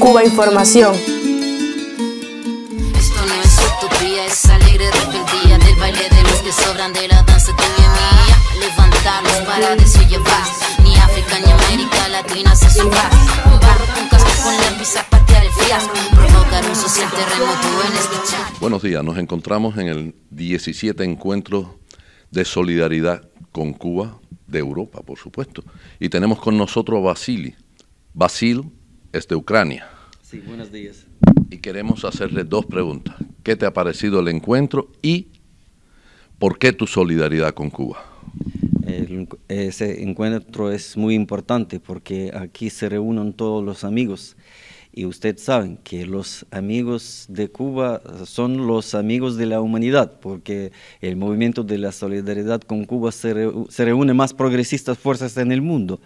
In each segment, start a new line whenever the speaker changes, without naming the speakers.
Cuba Información. Esto no es utopía, es alegre rebeldía del baile de los que sobran de la danza de mía. Levantarlos para desoyevar, ni África ni América Latina se suba. Un barro con casco con lápiz zapatear el fiasco, provocar un social terremoto en este chat.
Buenos días, nos encontramos en el 17 encuentro de solidaridad con Cuba de Europa, por supuesto. Y tenemos con nosotros a Basili. Basil es de Ucrania.
Sí, buenos días.
Y queremos hacerle dos preguntas. ¿Qué te ha parecido el encuentro y por qué tu solidaridad con Cuba?
ese encuentro es muy importante porque aquí se reúnen todos los amigos y ustedes saben que los amigos de Cuba son los amigos de la humanidad, porque el movimiento de la solidaridad con Cuba se, reúne más progresistas fuerzas en el mundo.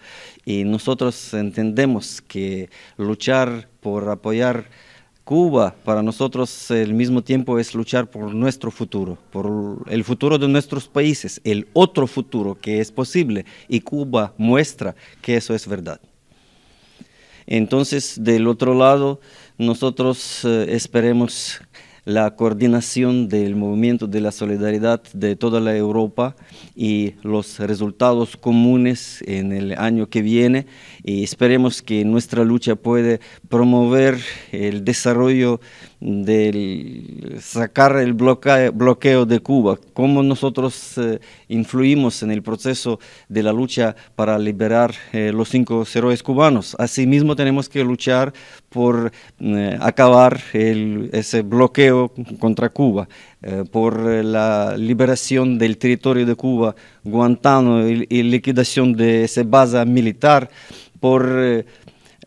Y nosotros entendemos que luchar por apoyar Cuba para nosotros al mismo tiempo es luchar por nuestro futuro, por el futuro de nuestros países, el otro futuro que es posible y Cuba muestra que eso es verdad. Entonces, del otro lado, nosotros eh, esperemos la coordinación del movimiento de la solidaridad de toda la Europa y los resultados comunes en el año que viene. Y esperemos que nuestra lucha puede promover el desarrollo del sacar el bloqueo, de Cuba, como nosotros eh, influimos en el proceso de la lucha para liberar eh, los cinco héroes cubanos. Asimismo tenemos que luchar por eh, acabar ese bloqueo contra Cuba, eh, por eh, la liberación del territorio de Cuba, Guantánamo y, liquidación de esa base militar, por las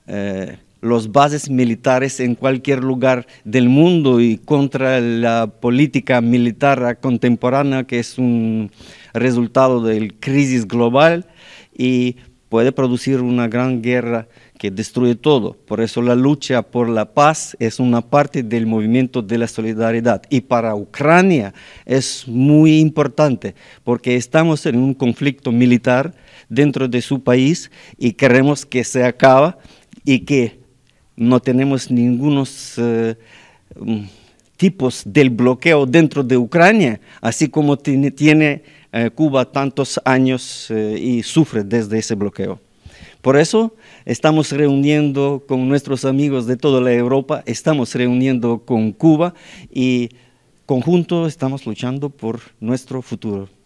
eh, los bases militares en cualquier lugar del mundo y contra la política militar contemporánea que es un resultado de la crisis global y puede producir una gran guerra que destruye todo. Por eso la lucha por la paz es una parte del movimiento de la solidaridad. Y para Ucrania es muy importante porque estamos en un conflicto militar dentro de su país y queremos que se acabe y que no tenemos ningunos... Eh, mm, tipos del bloqueo dentro de Ucrania, así como tiene eh, Cuba tantos años eh, y sufre desde ese bloqueo. Por eso estamos reuniendo con nuestros amigos de toda la Europa, estamos reuniendo con Cuba y conjunto estamos luchando por nuestro futuro.